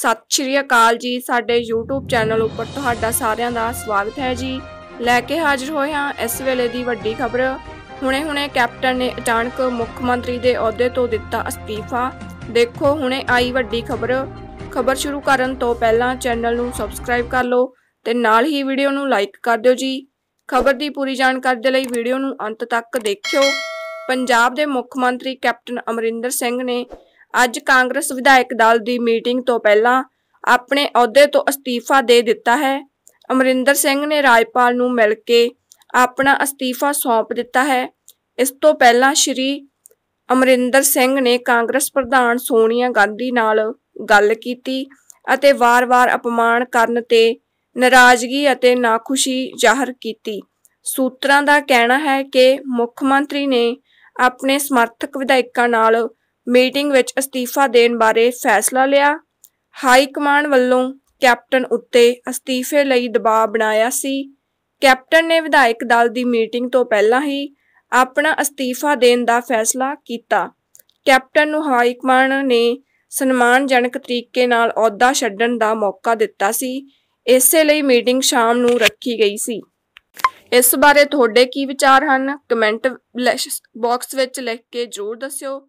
ਸਤਿ ਸ਼੍ਰੀ ਅਕਾਲ ਜੀ ਸਾਡੇ YouTube ਚੈਨਲ ਉੱਪਰ ਤੁਹਾਡਾ ਸਾਰਿਆਂ ਦਾ ਸਵਾਗਤ ਹੈ ਜੀ ਲੈ ਕੇ ਹਾਜ਼ਰ ਹੋਏ ਹਾਂ ਇਸ ਵੇਲੇ ਦੀ ਵੱਡੀ ਖਬਰ ਹੁਣੇ-ਹੁਣੇ ਕੈਪਟਨ ਨੇ ਅਚਾਨਕ ਮੁੱਖ ਮੰਤਰੀ ਦੇ ਅਹੁਦੇ ਤੋਂ ਦਿੱਤਾ ਅਸਤੀਫਾ ਦੇਖੋ ਹੁਣੇ ਆਈ ਵੱਡੀ ਖਬਰ ਖਬਰ ਸ਼ੁਰੂ ਕਰਨ ਤੋਂ ਪਹਿਲਾਂ ਚੈਨਲ ਨੂੰ ਸਬਸਕ੍ਰਾਈਬ ਕਰ ਲਓ ਤੇ ਨਾਲ ਹੀ ਵੀਡੀਓ ਨੂੰ ਲਾਈਕ ਕਰ ਦਿਓ ਜੀ ਖਬਰ ਦੀ ਪੂਰੀ ਜਾਣਕਾਰੀ ਦੇ ਲਈ ਵੀਡੀਓ ਨੂੰ ਅੰਤ ਤੱਕ ਦੇਖਿਓ ਪੰਜਾਬ ਦੇ ਮੁੱਖ ਮੰਤਰੀ ਕੈਪਟਨ ਅਮਰਿੰਦਰ ਸਿੰਘ ਨੇ ਅੱਜ ਕਾਂਗਰਸ ਵਿਧਾਇਕ ਦਲ ਦੀ ਮੀਟਿੰਗ ਤੋਂ ਪਹਿਲਾਂ ਆਪਣੇ ਅਹੁਦੇ ਤੋਂ ਅਸਤੀਫਾ ਦੇ ਦਿੱਤਾ ਹੈ ਅਮਰਿੰਦਰ ਸਿੰਘ ਨੇ ਰਾਜਪਾਲ ਨੂੰ ਮਿਲ ਕੇ ਆਪਣਾ ਅਸਤੀਫਾ ਸੌਂਪ ਦਿੱਤਾ ਹੈ ਇਸ ਤੋਂ ਪਹਿਲਾਂ ਸ਼੍ਰੀ ਅਮਰਿੰਦਰ ਸਿੰਘ ਨੇ ਕਾਂਗਰਸ ਪ੍ਰਧਾਨ ਸੋਨੀਆ ਗਾਂਧੀ ਨਾਲ ਗੱਲ ਕੀਤੀ ਅਤੇ ਵਾਰ-ਵਾਰ ਅਪਮਾਨ ਕਰਨ ਤੇ ਨਾਰਾਜ਼ਗੀ ਅਤੇ ਨਾਖੁਸ਼ੀ ਜ਼ਾਹਰ ਕੀਤੀ ਸੂਤਰਾਂ ਦਾ ਕਹਿਣਾ ਹੈ ਕਿ ਮੁੱਖ ਮੰਤਰੀ ਨੇ ਆਪਣੇ ਸਮਰਥਕ ਵਿਧਾਇਕਾਂ ਨਾਲ ਮੀਟਿੰਗ ਵਿੱਚ ਅਸਤੀਫਾ ਦੇਣ ਬਾਰੇ ਫੈਸਲਾ ਲਿਆ ਹਾਈ ਕਮਾਂਡ ਵੱਲੋਂ ਕੈਪਟਨ ਉੱਤੇ ਅਸਤੀਫੇ ਲਈ ਦਬਾਅ ਬਣਾਇਆ ਸੀ ਕੈਪਟਨ ਨੇ ਵਿਧਾਇਕ ਦਲ ਦੀ ਮੀਟਿੰਗ ਤੋਂ ਪਹਿਲਾਂ ਹੀ ਆਪਣਾ ਅਸਤੀਫਾ ਦੇਣ ਦਾ ਫੈਸਲਾ ਕੀਤਾ ਕੈਪਟਨ ਨੂੰ ਹਾਈ ਕਮਾਂਡ ਨੇ ਸਨਮਾਨਜਨਕ ਤਰੀਕੇ ਨਾਲ ਅਹੁਦਾ ਛੱਡਣ ਦਾ ਮੌਕਾ ਦਿੱਤਾ ਸੀ ਇਸੇ ਲਈ ਮੀਟਿੰਗ ਸ਼ਾਮ ਨੂੰ ਰੱਖੀ ਗਈ ਸੀ ਇਸ ਬਾਰੇ ਤੁਹਾਡੇ ਕੀ ਵਿਚਾਰ ਹਨ ਕਮੈਂਟ ਬਾਕਸ ਵਿੱਚ ਲਿਖ ਕੇ ਜ਼ਰੂਰ ਦੱਸਿਓ